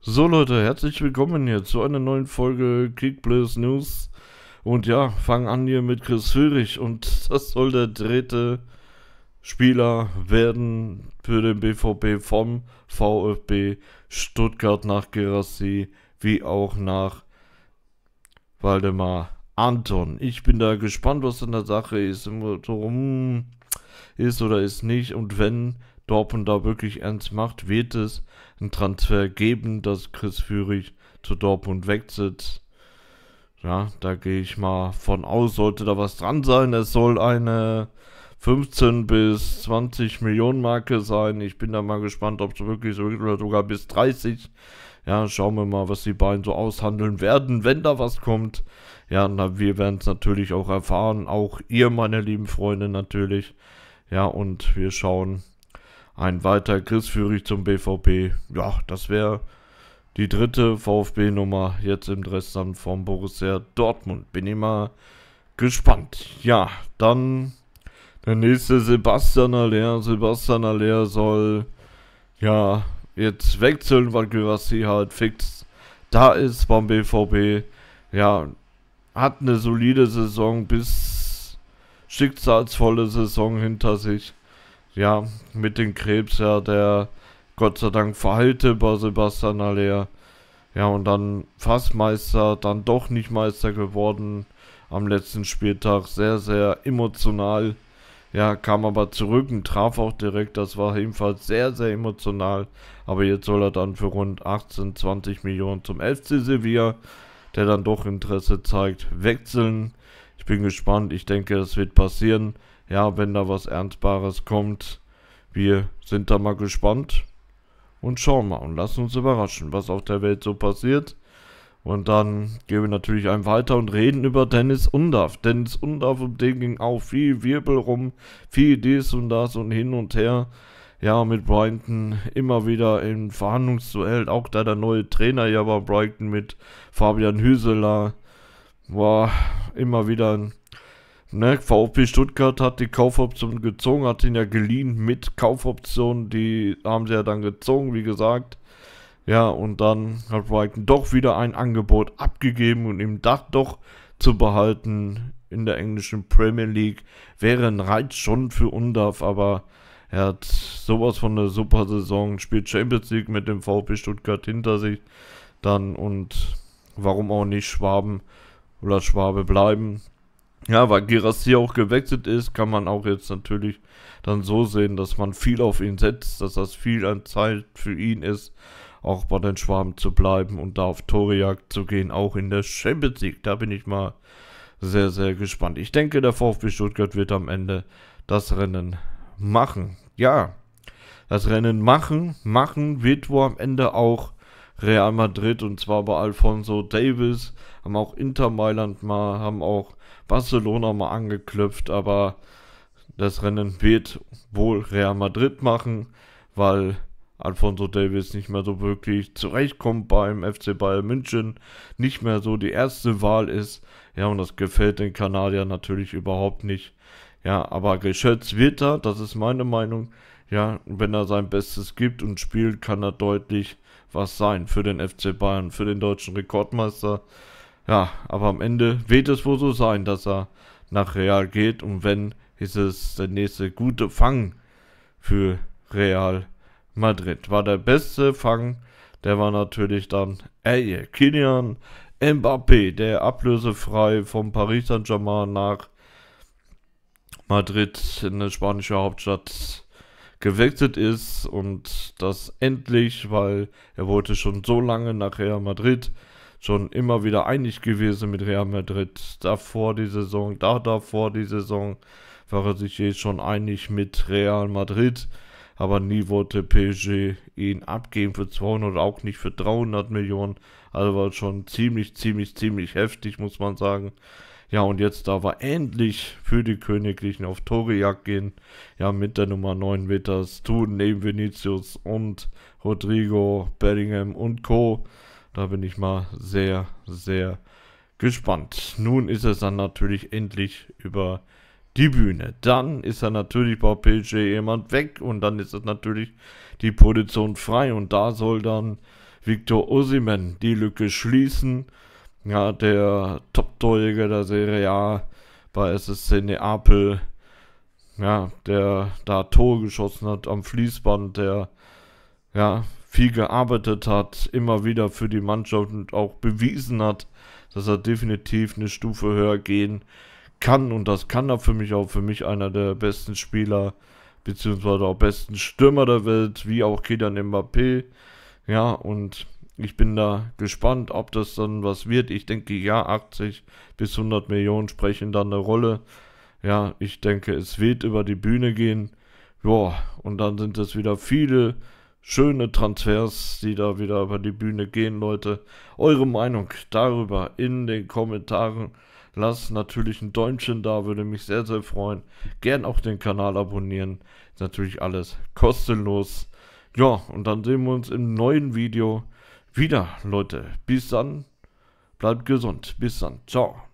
So Leute, herzlich willkommen hier zu einer neuen Folge Kickplays News. Und ja, fangen an hier mit Chris Führig und das soll der dritte Spieler werden für den BVB vom VfB Stuttgart nach Gerassi wie auch nach Waldemar Anton. Ich bin da gespannt, was in der Sache ist. Darum ist oder ist nicht. Und wenn, Dortmund da wirklich ernst macht, wird es einen Transfer geben, dass Chris Führig zu Dortmund wechselt. Ja, da gehe ich mal von aus, sollte da was dran sein. Es soll eine 15 bis 20 Millionen Marke sein. Ich bin da mal gespannt, ob es wirklich so ist oder sogar bis 30. Ja, schauen wir mal, was die beiden so aushandeln werden, wenn da was kommt. Ja, na, wir werden es natürlich auch erfahren. Auch ihr, meine lieben Freunde, natürlich. Ja, und wir schauen, ein weiter Chris Führig zum BVB. Ja, das wäre die dritte VfB-Nummer jetzt im Dressamt von Borussia Dortmund. Bin ich mal gespannt. Ja, dann der nächste Sebastian Aller. Sebastian Aller soll ja jetzt wechseln, weil Gyrassi halt fix da ist beim BVB. Ja, hat eine solide Saison bis schicksalsvolle Saison hinter sich ja, mit dem Krebs, ja, der Gott sei Dank verhalte bei Sebastian Aller. Ja, und dann fast Meister, dann doch nicht Meister geworden am letzten Spieltag. Sehr, sehr emotional. Ja, kam aber zurück und traf auch direkt. Das war ebenfalls sehr, sehr emotional. Aber jetzt soll er dann für rund 18, 20 Millionen zum FC Sevilla, der dann doch Interesse zeigt, wechseln. Ich bin gespannt. Ich denke, das wird passieren ja, wenn da was Ernstbares kommt, wir sind da mal gespannt und schauen mal und lassen uns überraschen, was auf der Welt so passiert. Und dann gehen wir natürlich einem weiter und reden über Dennis Undorf. Dennis Undorf, um den ging auch viel Wirbel rum, viel dies und das und hin und her. Ja, mit Brighton immer wieder im Verhandlungsduell. Auch da der neue Trainer ja war Brighton mit Fabian Hüseler. War immer wieder ein Ne, VfB Stuttgart hat die Kaufoption gezogen, hat ihn ja geliehen mit Kaufoption, die haben sie ja dann gezogen, wie gesagt. Ja, und dann hat Brighton doch wieder ein Angebot abgegeben und ihm das doch zu behalten in der englischen Premier League wäre ein Reiz schon für Undaf, aber er hat sowas von einer super Saison, spielt Champions League mit dem VfB Stuttgart hinter sich dann und warum auch nicht Schwaben oder Schwabe bleiben. Ja, weil Girassi auch gewechselt ist, kann man auch jetzt natürlich dann so sehen, dass man viel auf ihn setzt, dass das viel an Zeit für ihn ist, auch bei den Schwaben zu bleiben und da auf Torejagd zu gehen, auch in der Champions League. Da bin ich mal sehr, sehr gespannt. Ich denke, der VfB Stuttgart wird am Ende das Rennen machen. Ja, das Rennen machen, machen wird wohl am Ende auch Real Madrid und zwar bei Alfonso Davis, haben auch Inter Mailand mal, haben auch Barcelona mal angeklopft, aber das Rennen wird wohl Real Madrid machen, weil Alfonso Davis nicht mehr so wirklich zurechtkommt beim FC Bayern München, nicht mehr so die erste Wahl ist. Ja, und das gefällt den Kanadiern natürlich überhaupt nicht. Ja, aber geschätzt wird er, das ist meine Meinung, ja, wenn er sein Bestes gibt und spielt, kann er deutlich was sein für den FC Bayern, für den deutschen Rekordmeister. Ja, aber am Ende wird es wohl so sein, dass er nach Real geht und wenn, ist es der nächste gute Fang für Real Madrid. War der beste Fang, der war natürlich dann, ey, Kilian Mbappé, der ablösefrei vom Paris Saint-Germain nach Madrid in der spanischen Hauptstadt gewechselt ist und das endlich, weil er wollte schon so lange nach Real Madrid, schon immer wieder einig gewesen mit Real Madrid. Davor die Saison, da davor die Saison war er sich eh schon einig mit Real Madrid, aber nie wollte PSG ihn abgeben für 200, auch nicht für 300 Millionen. Also war schon ziemlich, ziemlich, ziemlich heftig, muss man sagen. Ja, und jetzt darf er endlich für die Königlichen auf Torejagd gehen. Ja, mit der Nummer 9 wird das tun, neben Vinicius und Rodrigo, Bellingham und Co. Da bin ich mal sehr, sehr gespannt. Nun ist es dann natürlich endlich über die Bühne. Dann ist er natürlich bei PSG jemand weg und dann ist es natürlich die Position frei und da soll dann Victor Osimen die Lücke schließen ja, der Top-Torjäger der Serie A bei SSC Neapel, ja, der da Tore geschossen hat am Fließband, der ja viel gearbeitet hat, immer wieder für die Mannschaft und auch bewiesen hat, dass er definitiv eine Stufe höher gehen kann und das kann er für mich auch für mich einer der besten Spieler beziehungsweise auch besten Stürmer der Welt, wie auch Kylian Mbappé. Ja, und ich bin da gespannt, ob das dann was wird. Ich denke, ja, 80 bis 100 Millionen sprechen dann eine Rolle. Ja, ich denke, es wird über die Bühne gehen. Ja, und dann sind es wieder viele schöne Transfers, die da wieder über die Bühne gehen, Leute. Eure Meinung darüber in den Kommentaren. Lasst natürlich ein Däumchen da, würde mich sehr, sehr freuen. Gern auch den Kanal abonnieren. Ist natürlich alles kostenlos. Ja, und dann sehen wir uns im neuen Video wieder, Leute. Bis dann. Bleibt gesund. Bis dann. Ciao.